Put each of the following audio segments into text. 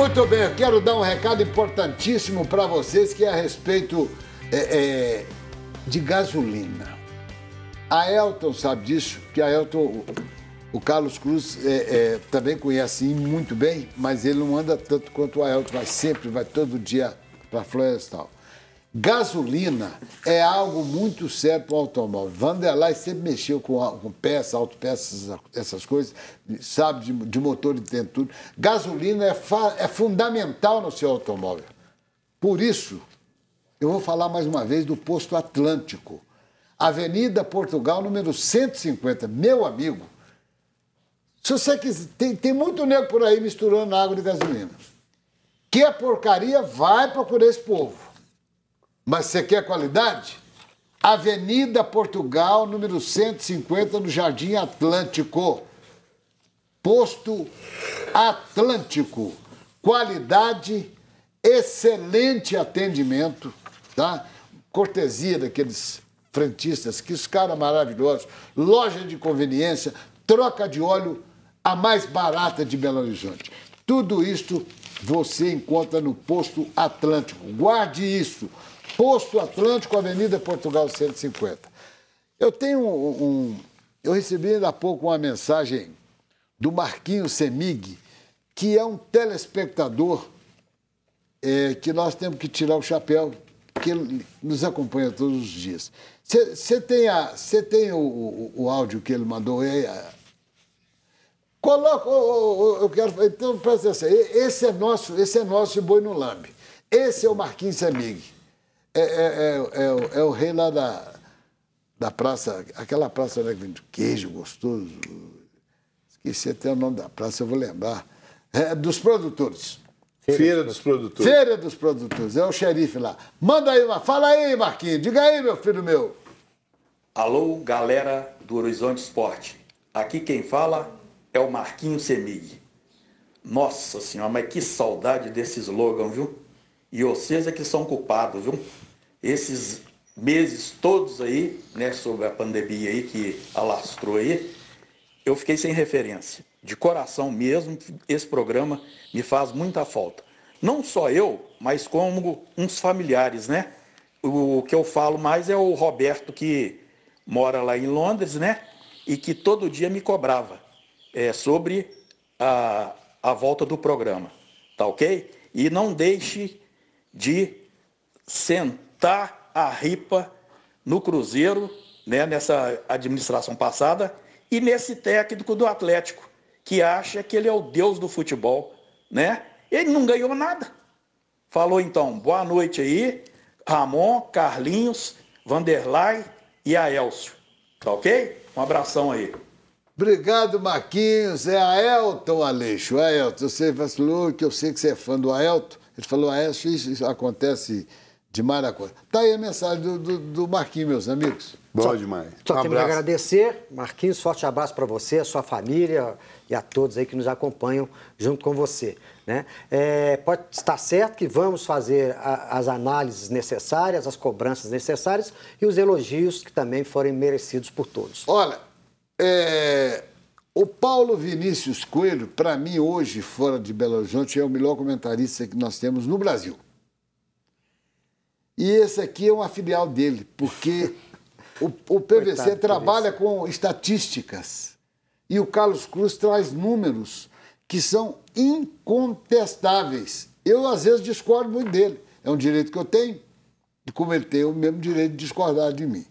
Muito bem, eu quero dar um recado importantíssimo para vocês que é a respeito é, é, de gasolina. A Elton sabe disso, que a Elton, o Carlos Cruz é, é também conhece muito bem, mas ele não anda tanto quanto a Elton, vai sempre, vai todo dia para Florestal. Gasolina é algo muito sério para o automóvel. Vanderlei sempre mexeu com, com peças, autopeças, essas coisas, sabe, de, de motor e tem tudo. Gasolina é, é fundamental no seu automóvel. Por isso, eu vou falar mais uma vez do posto Atlântico. Avenida Portugal, número 150. Meu amigo, se você quiser, tem, tem muito negro por aí misturando água e gasolina. Que é porcaria vai procurar esse povo. Mas você quer qualidade? Avenida Portugal, número 150, no Jardim Atlântico. Posto Atlântico. Qualidade, excelente atendimento, tá? Cortesia daqueles frentistas, que os caras maravilhosos. Loja de conveniência, troca de óleo a mais barata de Belo Horizonte. Tudo isto você encontra no Posto Atlântico. Guarde isso. Posto Atlântico, Avenida Portugal 150. Eu tenho um, um eu recebi ainda há pouco uma mensagem do Marquinho Semig, que é um telespectador é, que nós temos que tirar o chapéu, que ele nos acompanha todos os dias. Você tem, a, tem o, o, o, áudio que ele mandou? É, Coloca, oh, oh, eu quero. Então, presta atenção. Esse é nosso, esse é nosso boi no lambe. Esse é o Marquinhos Amig. É, é, é, é, é, o, rei lá da, da praça, aquela praça onde né, que vem do queijo gostoso. Esqueci até o nome da praça, eu vou lembrar. É, dos produtores. Feira dos produtores. Feira dos produtores, é o xerife lá. Manda aí, uma, fala aí, Marquinhos. Diga aí, meu filho meu. Alô, galera do Horizonte Esporte. Aqui quem fala é o Marquinho Semig. Nossa senhora, mas que saudade desse slogan, viu? E vocês é que são culpados, viu? Esses meses todos aí, né, sobre a pandemia aí que alastrou aí, eu fiquei sem referência. De coração mesmo, esse programa me faz muita falta. Não só eu, mas como uns familiares, né? O que eu falo mais é o Roberto que mora lá em Londres, né? E que todo dia me cobrava é, sobre a, a volta do programa, tá ok? E não deixe de sentar a ripa no Cruzeiro, né, nessa administração passada, e nesse técnico do Atlético, que acha que ele é o deus do futebol, né? Ele não ganhou nada. Falou então, boa noite aí, Ramon, Carlinhos, Vanderlei e Elcio, Tá ok? Um abração aí. Obrigado, Marquinhos. É Aelton, Aleixo. É, Elton, você falou que eu sei que você é fã do Aelton. Ele falou, Aelton, ah, isso, isso acontece de Maracuja. Está aí a mensagem do, do, do, Marquinhos, meus amigos. Bom só, demais. Só um temos que agradecer. Marquinhos, forte abraço para você, a sua família e a todos aí que nos acompanham junto com você. Né? É, pode estar certo que vamos fazer a, as análises necessárias, as cobranças necessárias e os elogios que também forem merecidos por todos. Olha, é, o Paulo Vinícius Coelho, para mim, hoje, fora de Belo Horizonte, é o melhor comentarista que nós temos no Brasil. E esse aqui é uma filial dele, porque o, o PVC Coitado trabalha com estatísticas. E o Carlos Cruz traz números que são incontestáveis. Eu, às vezes, discordo muito dele. É um direito que eu tenho, e como ele tem o mesmo direito de discordar de mim.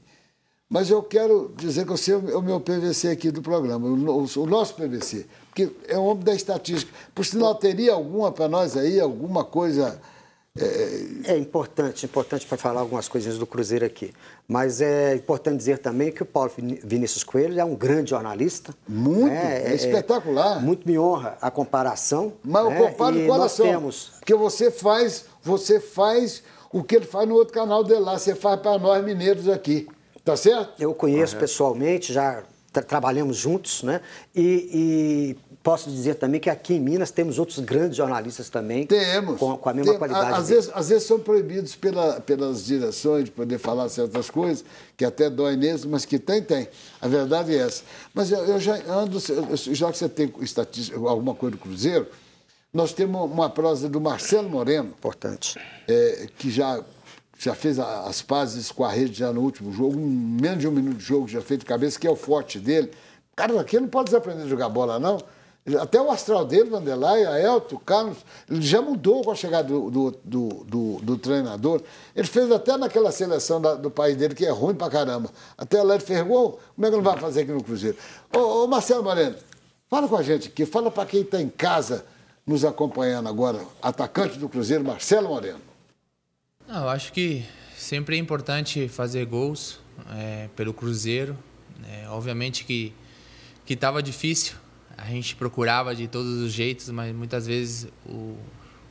Mas eu quero dizer que você é o meu é PVC aqui do programa, o nosso PVC, porque é o homem da estatística. Por sinal, teria alguma para nós aí, alguma coisa. É, é, é importante, importante para falar algumas coisinhas do Cruzeiro aqui. Mas é importante dizer também que o Paulo Vinícius Coelho é um grande jornalista. Muito, né? é, é, espetacular. É, muito me honra a comparação. Mas né? eu comparo e o coração. temos... Porque você faz, você faz o que ele faz no outro canal dele lá, você faz para nós mineiros aqui. Tá certo? Eu conheço Correto. pessoalmente, já tra trabalhamos juntos, né? E, e, posso dizer também que aqui em Minas temos outros grandes jornalistas também. Temos. Com, com a mesma temos. qualidade. Às vezes, às vezes, são proibidos pela, pelas direções de poder falar certas coisas, que até dói neles, mas que tem, tem. A verdade é essa. Mas eu, eu já ando, já que você tem estatística, alguma coisa do Cruzeiro, nós temos uma prosa do Marcelo Moreno. Importante. É, que já já fez as pazes com a rede já no último jogo, menos de um minuto de jogo já feito de cabeça, que é o forte dele. O cara daqui não pode desaprender a jogar bola, não. Até o astral dele, Vanderlei, Aelto, Carlos, ele já mudou com a chegada do, do, do, do, do treinador. Ele fez até naquela seleção da, do país dele, que é ruim pra caramba. Até lá ele ferrou, como é que não vai fazer aqui no Cruzeiro? Ô, ô Marcelo Moreno, fala com a gente aqui, fala para quem está em casa nos acompanhando agora, atacante do Cruzeiro, Marcelo Moreno. Não, eu acho que sempre é importante fazer gols é, pelo Cruzeiro. É, obviamente que que estava difícil, a gente procurava de todos os jeitos, mas muitas vezes o,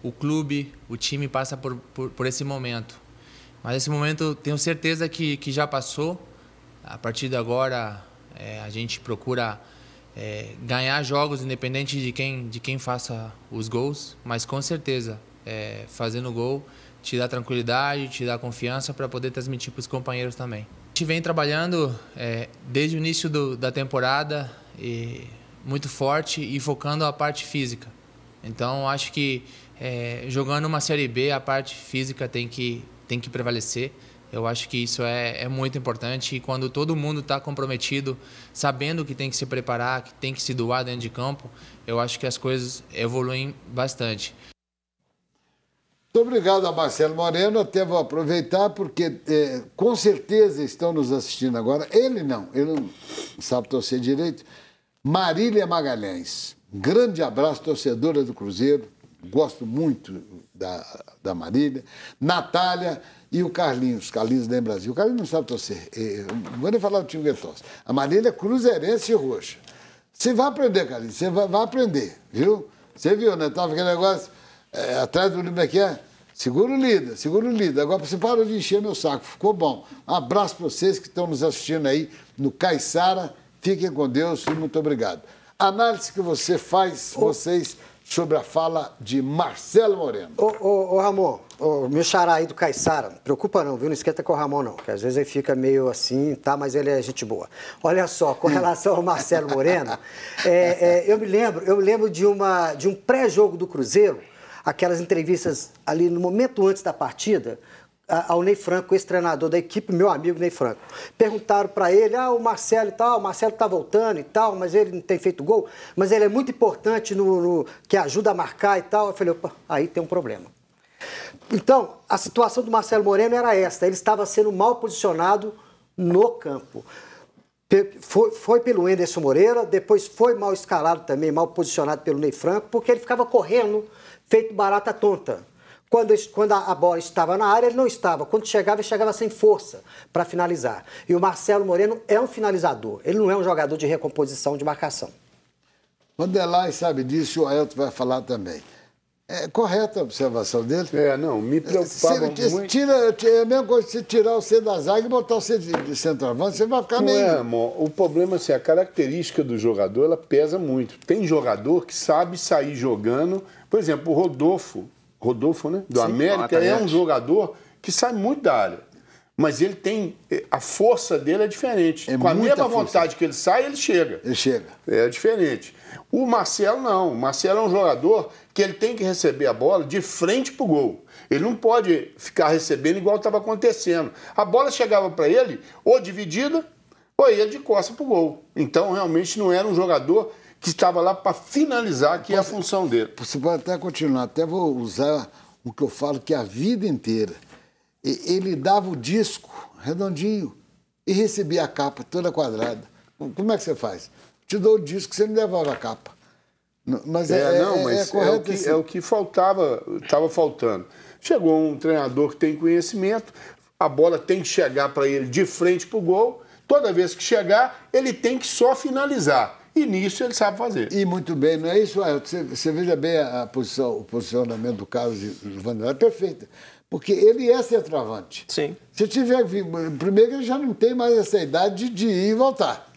o clube, o time passa por, por, por esse momento. Mas esse momento tenho certeza que, que já passou. A partir de agora é, a gente procura é, ganhar jogos independente de quem de quem faça os gols, mas com certeza é, fazendo gol te dá tranquilidade, te dá confiança para poder transmitir para os companheiros também. A gente vem trabalhando é, desde o início do, da temporada e muito forte e focando a parte física. Então acho que é, jogando uma série B a parte física tem que tem que prevalecer. Eu acho que isso é, é muito importante e quando todo mundo está comprometido, sabendo que tem que se preparar, que tem que se doar dentro de campo, eu acho que as coisas evoluem bastante. Muito obrigado a Marcelo Moreno. Até vou aproveitar, porque é, com certeza estão nos assistindo agora. Ele não, ele não sabe torcer direito. Marília Magalhães. Grande abraço, torcedora do Cruzeiro. Gosto muito da, da Marília. Natália e o Carlinhos. Carlinhos da Brasil. O Carlinhos não sabe torcer. Eu é, não vou nem falar do time que torce. A Marília é cruzeirense e roxa. Você vai aprender, Carlinhos. Você vai, vai aprender, viu? Você viu, né? Tava aquele negócio é, atrás do livro aqui é, é? seguro líder, seguro líder. Agora você parou de encher meu saco, ficou bom. Um abraço para vocês que estão nos assistindo aí no Caixara. Fiquem com Deus e muito obrigado. Análise que você faz, oh. vocês, sobre a fala de Marcelo Moreno. Ô, Ramon, o meu xará aí do Caixara, preocupa não, viu? Não esquenta com o Ramon não, que às vezes ele fica meio assim, tá? Mas ele é gente boa. Olha só, com relação ao Marcelo Moreno, é, é, eu me lembro, eu me lembro de, uma, de um pré-jogo do Cruzeiro, aquelas entrevistas ali no momento antes da partida, ao Ney Franco, ex-treinador da equipe, meu amigo Ney Franco. Perguntaram para ele, ah, o Marcelo e tal, o Marcelo tá voltando e tal, mas ele não tem feito gol, mas ele é muito importante no, no que ajuda a marcar e tal. Eu falei, opa, aí tem um problema. Então, a situação do Marcelo Moreno era esta, ele estava sendo mal posicionado no campo. Foi, foi, pelo Enderson Moreira, depois foi mal escalado também, mal posicionado pelo Ney Franco, porque ele ficava correndo feito barata tonta. Quando, quando a, bola estava na área, ele não estava. Quando chegava, ele chegava sem força para finalizar. E o Marcelo Moreno é um finalizador. Ele não é um jogador de recomposição de marcação. Vanderlei sabe disso, o Aelto vai falar também. É correta a observação dele. É, não, me é, preocupava se, muito. Tira, é a mesma coisa se tirar o C da zaga e botar o C de, de centroavante, você vai ficar não meio... É, amor. O problema é assim, a característica do jogador, ela pesa muito. Tem jogador que sabe sair jogando por exemplo, o Rodolfo, Rodolfo, né? Do Sim, América, é um jogador que sai muito da área. Mas ele tem. É, a força dele é diferente. É Com a mesma força. vontade que ele sai, ele chega. Ele chega. É diferente. O Marcelo não. O Marcelo é um jogador que ele tem que receber a bola de frente pro gol. Ele não pode ficar recebendo igual estava acontecendo. A bola chegava para ele, ou dividida, ou ia de costa pro gol. Então, realmente, não era um jogador que estava lá para finalizar, que é a função dele. Você pode até continuar, até vou usar o que eu falo que é a vida inteira. Ele dava o disco redondinho e recebia a capa toda quadrada. Como é que você faz? Te dou o disco, você me levava a capa. Mas é, é não, é, mas é, correto, é o que, assim. é o que faltava, estava faltando. Chegou um treinador que tem conhecimento, a bola tem que chegar para ele de frente para o gol. Toda vez que chegar, ele tem que só finalizar. E nisso ele sabe fazer. E muito bem, não é isso? Ah, você, você veja bem a, a posição, o posicionamento do Carlos Vanderlei, é perfeito. Porque ele é centroavante. Sim. Se tiver. Primeiro, ele já não tem mais essa idade de ir e voltar.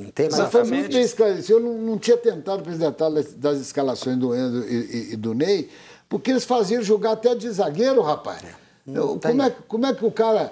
Não tem mais Mas foi muito bem esclarecido. Eu não, não tinha tentado apresentar das escalações do Endo e, e, e, do Ney, porque eles faziam jogar até de zagueiro, rapaz. É. Como, é, como é que o cara.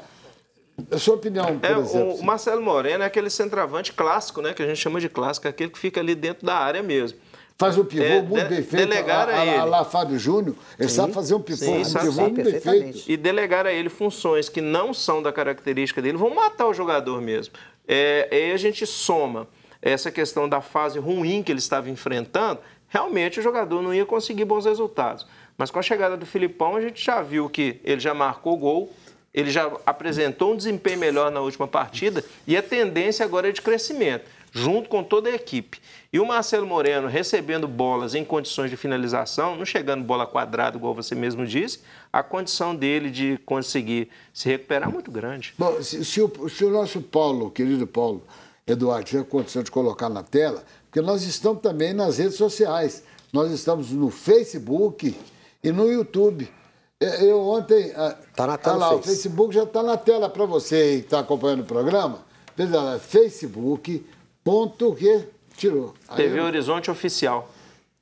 A sua opinião, por é, exemplo. O, Marcelo Moreno é aquele centroavante clássico, né? Que a gente chama de clássico, aquele que fica ali dentro da área mesmo. Faz o pivô é, muito de, bem feito. Delegar a, a, ele. a lá Fábio Júnior, ele sim, sabe fazer um pivô, sim, um sabe, pivô sim, muito bem feito. E delegar a ele funções que não são da característica dele vão matar o jogador mesmo. É, aí a gente soma essa questão da fase ruim que ele estava enfrentando, realmente o jogador não ia conseguir bons resultados. Mas com a chegada do Filipão, a gente já viu que ele já marcou gol, ele já apresentou um desempenho melhor na última partida e a tendência agora é de crescimento, junto com toda a equipe. E o Marcelo Moreno recebendo bolas em condições de finalização, não chegando bola quadrada, igual você mesmo disse, a condição dele de conseguir se recuperar é muito grande. Bom, se, se, o, se o nosso Paulo, querido Paulo Eduardo, tiver condição de colocar na tela, porque nós estamos também nas redes sociais. Nós estamos no Facebook e no YouTube. É, eu ontem. Ah, tá na tela. Olha lá, o Facebook já está na tela para você que está acompanhando o programa. Veja Facebook. Ponto que tirou. Aí, TV Horizonte Oficial.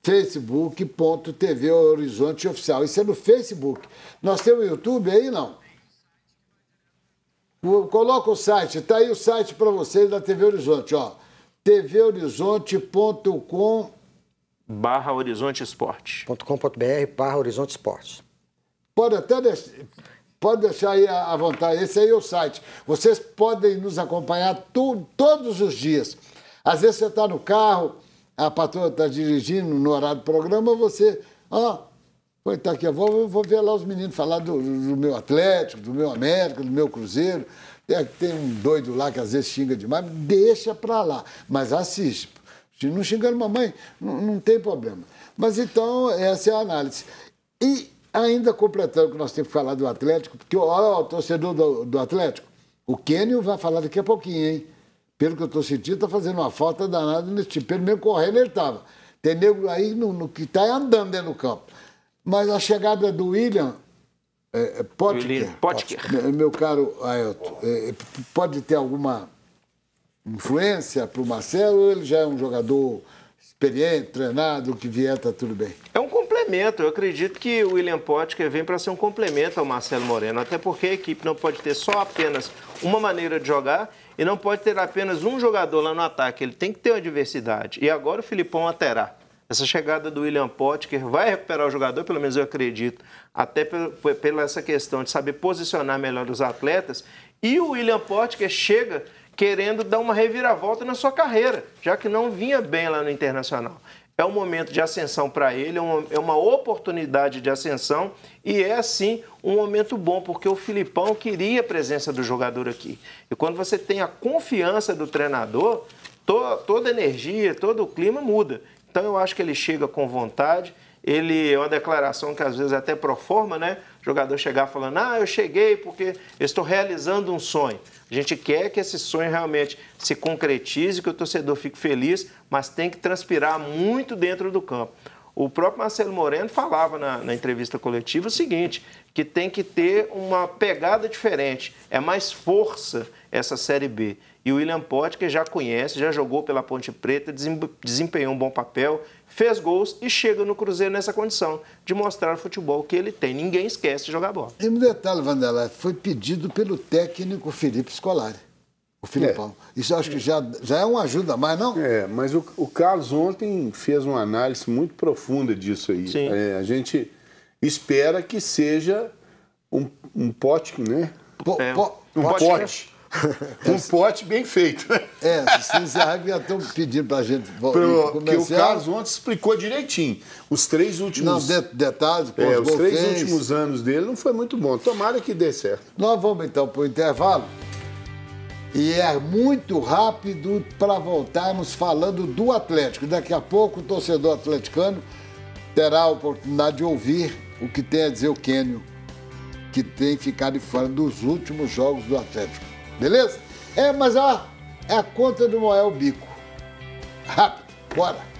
Facebook.tv Horizonte Oficial. Isso é no Facebook. Nós temos o YouTube aí, não? Coloca o site, tá aí o site para vocês da TV Horizonte, ó. tvhorizonte.com barra horizonte esporte. barra horizonte esporte. Pode até deixar, pode deixar aí à vontade. Esse aí é o site. Vocês podem nos acompanhar tu, todos os dias. Às vezes você está no carro, a patroa está dirigindo no horário do programa, você. Ó, oh, estar tá aqui, eu vou, vou ver lá os meninos falar do, do meu Atlético, do meu América, do meu Cruzeiro. Tem, é, tem um doido lá que às vezes xinga demais, deixa para lá, mas assiste. Se não xingando mamãe, não, não tem problema. Mas então, essa é a análise. E Ainda completando o que nós temos que falar do Atlético, porque olha o torcedor do, do Atlético, o Kênio vai falar daqui a pouquinho, hein? Pelo que eu estou sentindo, está fazendo uma falta danada nesse time. Pelo menos correndo ele estava. Tem nego aí no, no que está andando dentro do campo. Mas a chegada do William é, é Meu, meu caro Ailton, é, é pode ter alguma influência para o Marcelo ou ele já é um jogador experiente, treinado, que vier, está tudo bem? É um complemento. Eu acredito que o William Potker vem para ser um complemento ao Marcelo Moreno, até porque a equipe não pode ter só apenas uma maneira de jogar e não pode ter apenas um jogador lá no ataque. Ele tem que ter uma diversidade. E agora o Filipão aterá. Essa chegada do William Potker vai recuperar o jogador, pelo menos eu acredito, até pela essa questão de saber posicionar melhor os atletas. E o William Potker chega querendo dar uma reviravolta na sua carreira, já que não vinha bem lá no Internacional é um momento de ascensão para ele, é, é uma, oportunidade de ascensão e é sim um momento bom, porque o Filipão queria a presença do jogador aqui. E quando você tem a confiança do treinador, to, toda energia, todo o clima muda. Então eu acho que ele chega com vontade, ele é uma declaração que às vezes até proforma, né? O jogador chegar falando, ah, eu cheguei porque eu estou realizando um sonho. A gente quer que esse sonho realmente se concretize, que o torcedor fique feliz, mas tem que transpirar muito dentro do campo. O próprio Marcelo Moreno falava na, na, entrevista coletiva o seguinte: que tem que ter uma pegada diferente, é mais força essa Série B. E o William Pote, que já conhece, já jogou pela Ponte Preta, desempenhou um bom papel, fez gols e chega no Cruzeiro nessa condição de mostrar o futebol que ele tem. Ninguém esquece de jogar bola. E um detalhe, Vandela, foi pedido pelo técnico Felipe Scolari. O Filipão. É. Isso acho que já, já é uma ajuda mais, não? É, mas o, o Carlos ontem fez uma análise muito profunda disso aí. Sim. É, a gente espera que seja um, um pote, né? Po, é, po, um pote. pote. um pote bem feito. É, vocês já estão pedindo para a gente Pro, Que o Carlos ontem explicou direitinho. Os três últimos... Não, de, detalhes, pô, é, os, os três últimos anos dele não foi muito bom. Tomara que dê certo. Nós vamos então para o intervalo. E é muito rápido para voltarmos falando do Atlético. Daqui a pouco o torcedor atleticano terá a oportunidade de ouvir o que tem a dizer o Kênio, que tem ficado fora dos últimos jogos do Atlético. Beleza? É, mas ó, é a conta do Moel Bico. Rápido, bora!